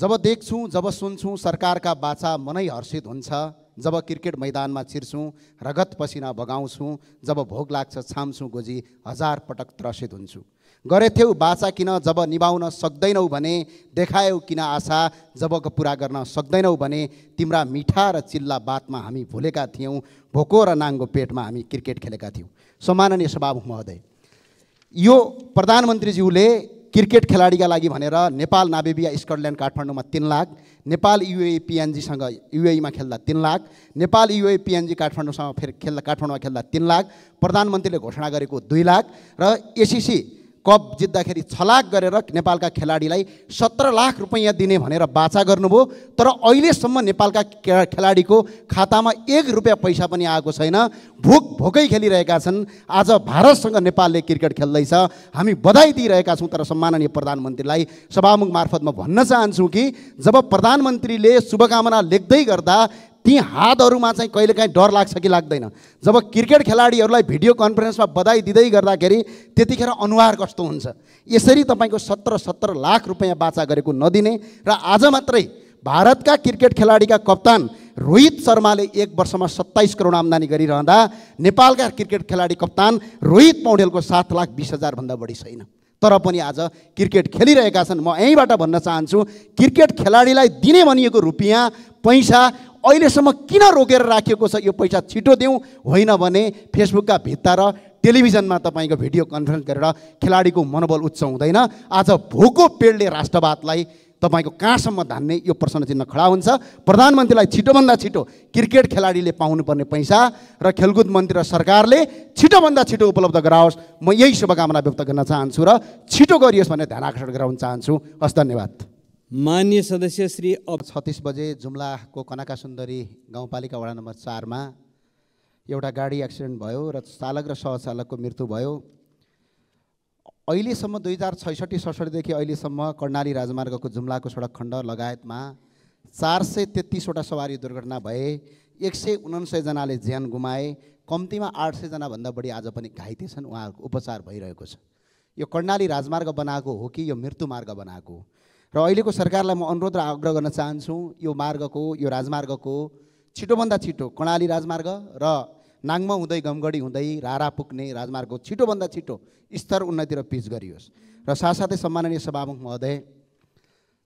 जब देख्छौँ जब सुन्छौँ सरकारका बाचा मनै हर्षित हुन्छ जब क्रिकेट मैदानमा छिर्छौँ रगत पसिना बगाउँछौँ जब भोग लाग्छ छाम्छौँ गोजी हजार पटक त्रसित हुन्छु गरेथ्यौ बाचा किन जब निभाउन सक्दैनौ भने देखायौ किन आशा जबको पुरा गर्न सक्दैनौ भने तिम्रा मिठा र चिल्ला बातमा हामी भुलेका थियौँ भोको र नाङ्गो पेटमा हामी क्रिकेट खेलेका थियौँ सम्माननीय सभामुख महोदय यो प्रधानमन्त्रीज्यूले क्रिकेट खेलाडीका लागि भनेर नेपाल नाबेबिया स्कटल्यान्ड काठमाडौँमा तिन लाख नेपाल युए पिएनजीसँग युएमा खेल्दा तिन लाख नेपाल युए पिएनजी काठमाडौँसँग फेरि खेल्दा काठमाडौँमा खेल्दा तिन लाख प्रधानमन्त्रीले घोषणा गरेको दुई लाख र एसिसी कप जित्दाखेरि छलाक गरेर नेपालका खेलाडीलाई सत्र लाख रुपैयाँ दिने भनेर बाचा गर्नुभयो तर अहिलेसम्म नेपालका खेलाडीको खातामा एक रुपियाँ पैसा पनि आएको छैन भोक भोकै खेलिरहेका छन् आज भारतसँग नेपालले क्रिकेट खेल्दैछ हामी बधाई दिइरहेका छौँ तर सम्माननीय प्रधानमन्त्रीलाई सभामुख मार्फत म भन्न चाहन्छु कि जब प्रधानमन्त्रीले शुभकामना लेख्दै गर्दा ती हातहरूमा चाहिँ कहिलेकाहीँ डर लाग्छ कि लाग्दैन जब क्रिकेट खेलाडीहरूलाई भिडियो कन्फरेन्समा बधाई दिँदै गर्दाखेरि त्यतिखेर अनुहार कस्तो हुन्छ यसरी तपाईँको सत्र सत्र लाख रुपियाँ बाचा गरेको नदिने र आज मात्रै भारतका क्रिकेट खेलाडीका कप्तान रोहित शर्माले एक वर्षमा सत्ताइस करोड आम्दानी गरिरहँदा नेपालका क्रिकेट खेलाडी कप्तान रोहित पौडेलको सात लाख बिस हजारभन्दा बढी छैन तर पनि आज क्रिकेट खेलिरहेका छन् म यहीँबाट भन्न चाहन्छु क्रिकेट खेलाडीलाई दिने भनिएको रुपियाँ पैसा अहिलेसम्म किन रोकेर राखिएको छ यो पैसा छिटो दिउँ होइन भने फेसबुकका भित्ता र टेलिभिजनमा तपाईँको भिडियो कन्फरेन्स गरेर खेलाडीको मनोबल उच्च हुँदैन आज भोको पेडले राष्ट्रवादलाई तपाईँको कहाँसम्म धान्ने यो प्रश्न चिन्ह खडा हुन्छ प्रधानमन्त्रीलाई छिटोभन्दा छिटो क्रिकेट खेलाडीले पाउनुपर्ने पैसा र खेलकुद मन्त्री र सरकारले छिटोभन्दा छिटो उपलब्ध गराओस् म यही शुभकामना व्यक्त गर्न चाहन्छु र छिटो गरियोस् भन्ने ध्यान आकर्षण गराउन चाहन्छु हस् धन्यवाद मान्य सदस्य श्री अब छत्तिस बजे जुम्लाको कनका सुन्दरी गाउँपालिका वडा नम्बर चारमा एउटा गाडी एक्सिडेन्ट भयो र चालक र सहचालकको मृत्यु भयो अहिलेसम्म दुई हजार छैसठी सडसठीदेखि अहिलेसम्म कर्णाली राजमार्गको जुम्लाको सडक खण्ड लगायतमा चार सय तेत्तिसवटा सवारी दुर्घटना भए एक सय उनासयजनाले ज्यान गुमाए कम्तीमा आठ सयजनाभन्दा बढी आज पनि घाइते छन् उहाँहरूको उपचार भइरहेको छ यो कर्णाली राजमार्ग बनाएको हो कि यो मृत्यु मार्ग बनाएको हो र अहिलेको सरकारलाई म अनुरोध र आग्रह गर्न चाहन्छु यो मार्गको यो राजमार्गको छिटोभन्दा छिटो कर्णाली राजमार्ग र नाङमा हुँदै गमगढी हुँदै रारा पुग्ने राजमार्गको छिटोभन्दा छिटो स्तर उन्नति र पिच गरियोस् र साथसाथै सम्माननीय सभामुख महोदय